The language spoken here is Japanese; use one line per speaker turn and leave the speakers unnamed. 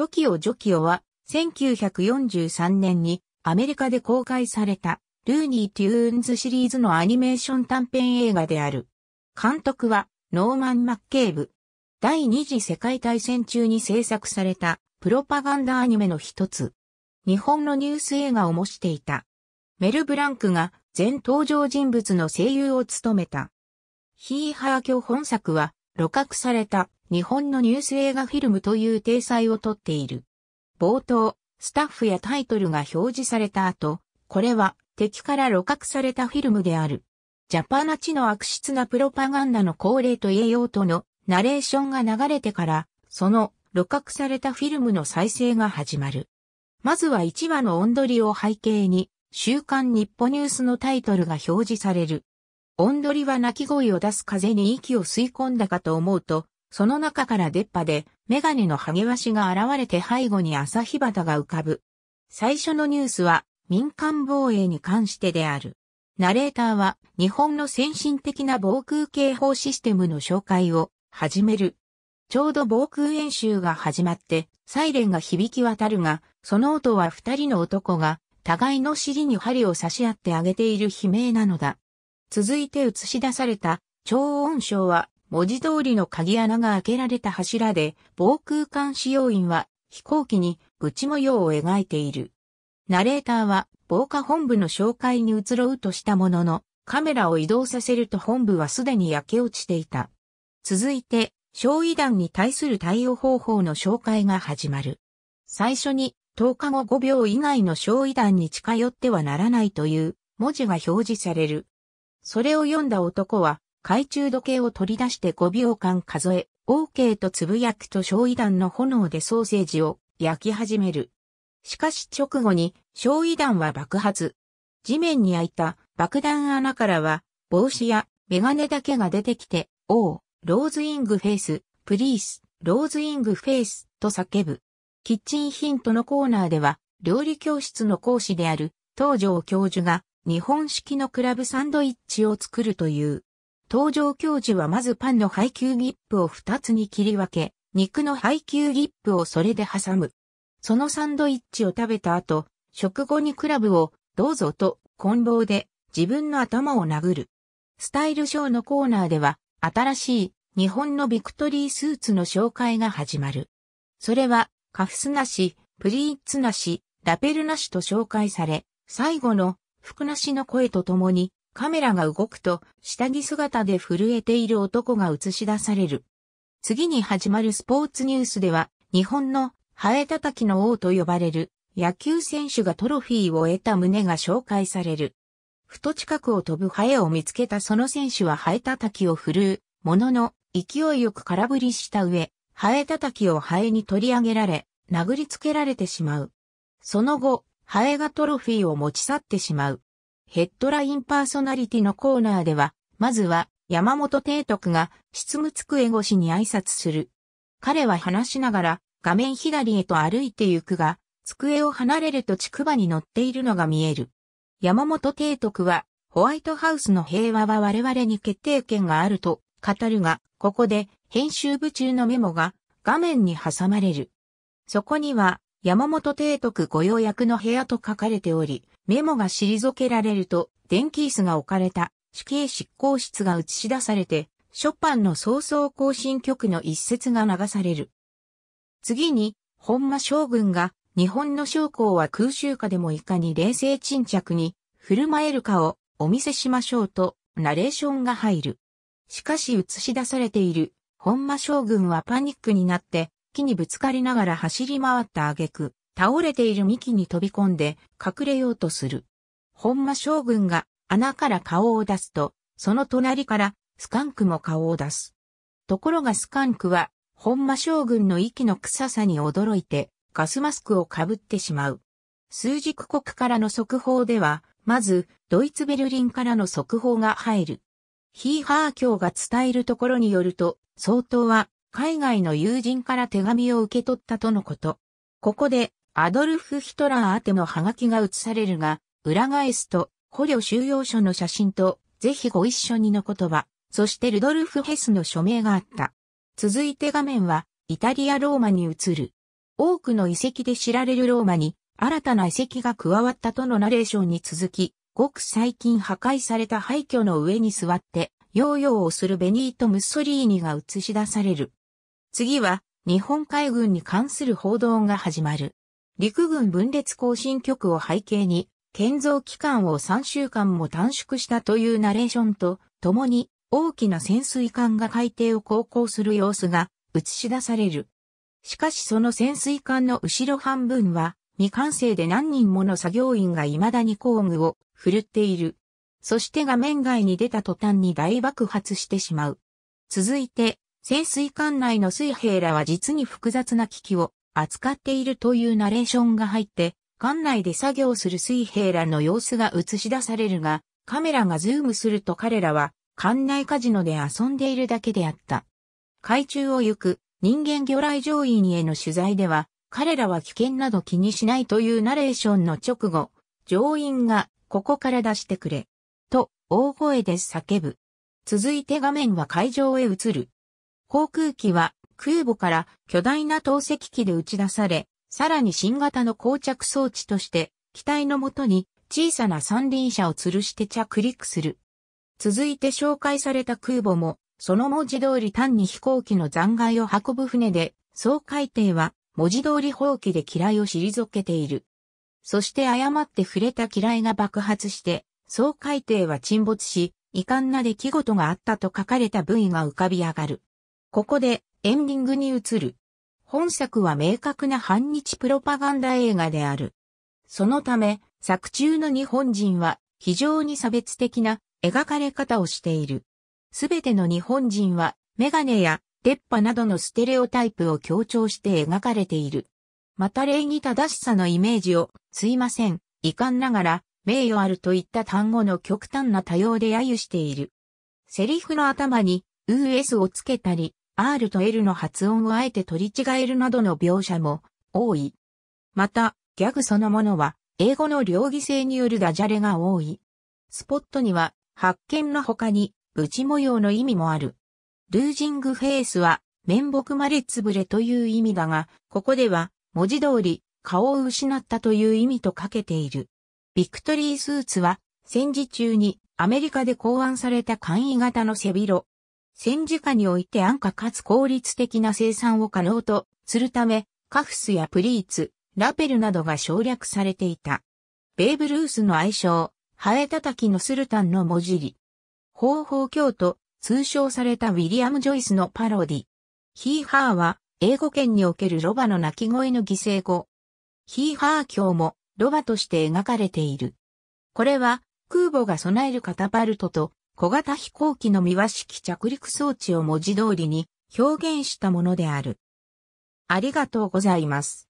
トキオ・ジョキオは、1943年にアメリカで公開された、ルーニー・テューンズシリーズのアニメーション短編映画である。監督は、ノーマン・マッケーブ。第二次世界大戦中に制作された、プロパガンダアニメの一つ。日本のニュース映画を模していた。メル・ブランクが全登場人物の声優を務めた。ヒーハー教本作は露獲された日本のニュース映画フィルムという体裁をとっている。冒頭、スタッフやタイトルが表示された後、これは敵から露獲されたフィルムである。ジャパナチの悪質なプロパガンダの恒例と言えようとのナレーションが流れてから、その露獲されたフィルムの再生が始まる。まずは1話の音取りを背景に、週刊日報ニュースのタイトルが表示される。オンドリは鳴き声を出す風に息を吸い込んだかと思うと、その中から出っ歯で、メガネの励ましが現れて背後に朝日旗が浮かぶ。最初のニュースは、民間防衛に関してである。ナレーターは、日本の先進的な防空警報システムの紹介を、始める。ちょうど防空演習が始まって、サイレンが響き渡るが、その音は二人の男が、互いの尻に針を差し合ってあげている悲鳴なのだ。続いて映し出された超音章は文字通りの鍵穴が開けられた柱で防空管使用員は飛行機に痴模様を描いている。ナレーターは防火本部の紹介に移ろうとしたもののカメラを移動させると本部はすでに焼け落ちていた。続いて焼夷弾に対する対応方法の紹介が始まる。最初に10日後5秒以外の焼夷弾に近寄ってはならないという文字が表示される。それを読んだ男は、懐中時計を取り出して5秒間数え、OK とつぶやくと焼夷弾の炎でソーセージを焼き始める。しかし直後に焼夷弾は爆発。地面に開いた爆弾穴からは帽子やメガネだけが出てきて、おう、ローズイングフェイス、プリース、ローズイングフェイスと叫ぶ。キッチンヒントのコーナーでは料理教室の講師である東条教授が日本式のクラブサンドイッチを作るという。登場教授はまずパンの配給ギップを2つに切り分け、肉の配給ギップをそれで挟む。そのサンドイッチを食べた後、食後にクラブを、どうぞと、棍棒で、自分の頭を殴る。スタイルショーのコーナーでは、新しい、日本のビクトリースーツの紹介が始まる。それは、カフスなし、プリーツなし、ラペルなしと紹介され、最後の服なしの声とともに、カメラが動くと、下着姿で震えている男が映し出される。次に始まるスポーツニュースでは、日本のハエたたきの王と呼ばれる野球選手がトロフィーを得た旨が紹介される。ふと近くを飛ぶハエを見つけたその選手はハエたたきを振るう、ものの勢いよく空振りした上、ハエたたきをハエに取り上げられ、殴りつけられてしまう。その後、ハエがトロフィーを持ち去ってしまう。ヘッドラインパーソナリティのコーナーでは、まずは山本提督が執務机越しに挨拶する。彼は話しながら画面左へと歩いて行くが、机を離れると竹馬に乗っているのが見える。山本提督は、ホワイトハウスの平和は我々に決定権があると語るが、ここで編集部中のメモが画面に挟まれる。そこには山本提督御用役の部屋と書かれており、メモが退けられると、電気椅子が置かれた死刑執行室が映し出されて、ショパンの早々行進曲の一節が流される。次に、本間将軍が日本の将校は空襲下でもいかに冷静沈着に振る舞えるかをお見せしましょうとナレーションが入る。しかし映し出されている本間将軍はパニックになって木にぶつかりながら走り回った挙句、倒れている幹に飛び込んで隠れようとする。本間将軍が穴から顔を出すと、その隣からスカンクも顔を出す。ところがスカンクは本間将軍の息の臭さに驚いてガスマスクをかぶってしまう。数軸国からの速報では、まずドイツベルリンからの速報が入る。ヒーハー教が伝えるところによると、相当は海外の友人から手紙を受け取ったとのこと。ここで、アドルフ・ヒトラー宛てのハガキが写されるが、裏返すと、捕虜収容所の写真と、ぜひご一緒にの言葉、そしてルドルフ・ヘスの署名があった。続いて画面は、イタリア・ローマに移る。多くの遺跡で知られるローマに、新たな遺跡が加わったとのナレーションに続き、ごく最近破壊された廃墟の上に座って、ヨーヨーをするベニート・ムッソリーニが映し出される。次は、日本海軍に関する報道が始まる。陸軍分裂行進局を背景に、建造期間を3週間も短縮したというナレーションと、共に大きな潜水艦が海底を航行する様子が映し出される。しかしその潜水艦の後ろ半分は、未完成で何人もの作業員が未だに工具を振るっている。そして画面外に出た途端に大爆発してしまう。続いて、潜水艦内の水兵らは実に複雑な機器を扱っているというナレーションが入って、艦内で作業する水兵らの様子が映し出されるが、カメラがズームすると彼らは、艦内カジノで遊んでいるだけであった。海中を行く人間魚雷乗員への取材では、彼らは危険など気にしないというナレーションの直後、乗員がここから出してくれ、と大声で叫ぶ。続いて画面は会場へ移る。航空機は空母から巨大な投石機で打ち出され、さらに新型の膠着装置として機体のもとに小さな三輪車を吊るして着陸する。続いて紹介された空母も、その文字通り単に飛行機の残骸を運ぶ船で、総海底は文字通り放棄で機雷を退けている。そして誤って触れた機雷が爆発して、総海底は沈没し、遺憾な出来事があったと書かれた部位が浮かび上がる。ここでエンディングに移る。本作は明確な反日プロパガンダ映画である。そのため、作中の日本人は非常に差別的な描かれ方をしている。すべての日本人はメガネやデッパなどのステレオタイプを強調して描かれている。また礼儀正しさのイメージを、すいません、遺憾ながら、名誉あるといった単語の極端な多様で揶揄している。セリフの頭に、US をつけたり、R と L の発音をあえて取り違えるなどの描写も多い。また、ギャグそのものは、英語の両義性によるダジャレが多い。スポットには、発見の他に、ブチ模様の意味もある。ルージングフェイスは、面目まれつぶれという意味だが、ここでは、文字通り、顔を失ったという意味とかけている。ビクトリースーツは、戦時中にアメリカで考案された簡易型の背広、戦時下において安価かつ効率的な生産を可能とするため、カフスやプリーツ、ラペルなどが省略されていた。ベーブ・ルースの愛称、ハエたきのスルタンの文字り。方法教と通称されたウィリアム・ジョイスのパロディ。ヒーハーは、英語圏におけるロバの鳴き声の犠牲語。ヒーハー教も、ロバとして描かれている。これは、空母が備えるカタパルトと小型飛行機の見式着陸装置を文字通りに表現したものである。ありがとうございます。